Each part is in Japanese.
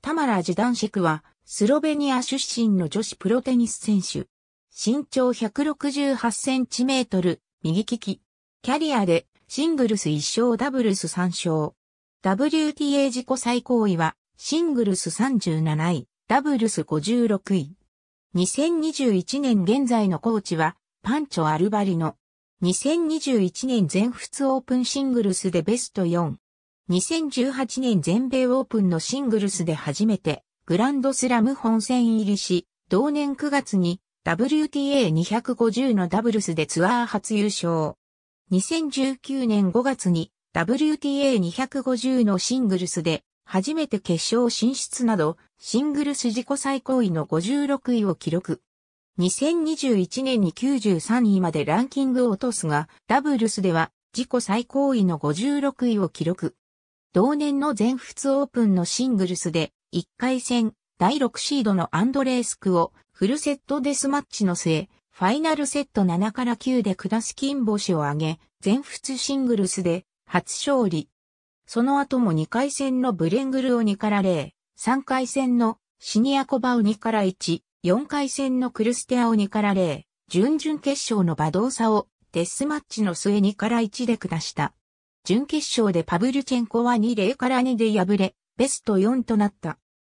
タマラ・ジダンシェクは、スロベニア出身の女子プロテニス選手。身長168センチメートル、右利き。キャリアで、シングルス1勝ダブルス3勝。WTA 自己最高位は、シングルス37位、ダブルス56位。2021年現在のコーチは、パンチョ・アルバリノ。2021年全仏オープンシングルスでベスト4。2018年全米オープンのシングルスで初めてグランドスラム本戦入りし、同年9月に WTA250 のダブルスでツアー初優勝。2019年5月に WTA250 のシングルスで初めて決勝進出などシングルス自己最高位の56位を記録。2021年に93位までランキングを落とすが、ダブルスでは自己最高位の56位を記録。同年の全仏オープンのシングルスで、1回戦、第6シードのアンドレースクを、フルセットデスマッチの末、ファイナルセット7から9で下す金星を挙げ、全仏シングルスで、初勝利。その後も2回戦のブレングルを2から0、3回戦のシニアコバを2から1、4回戦のクルステアを2から0、準々決勝のバドーサをデスマッチの末2から1で下した。準決勝でパブリチェンコは2-0から2で敗れ、ベスト4となった。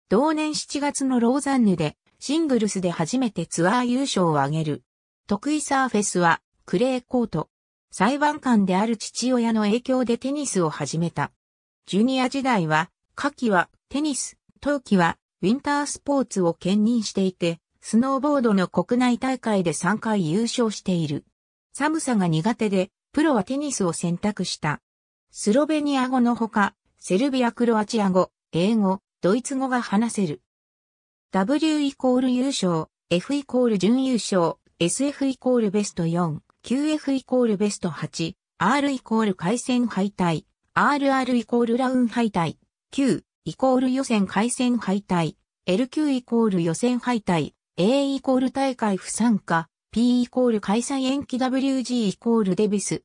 同年7月のローザンヌで、シングルスで初めてツアー優勝を挙げる。得意サーフェスは、クレーコート。裁判官である父親の影響でテニスを始めた。ジュニア時代は、夏季はテニス、冬季はウィンタースポーツを兼任していて、スノーボードの国内大会で3回優勝している。寒さが苦手で、プロはテニスを選択した。スロベニア語のほか、セルビア・クロアチア語、英語、ドイツ語が話せる。W イコール優勝、F イコール準優勝、SF イコールベスト4、QF イコールベスト8、R イコール回戦敗退、RR イコールラウン敗退、Q イコール予選回戦敗退、LQ イコール予選敗退、A イコール大会不参加、P イコール開催延期 WG イコールデビス、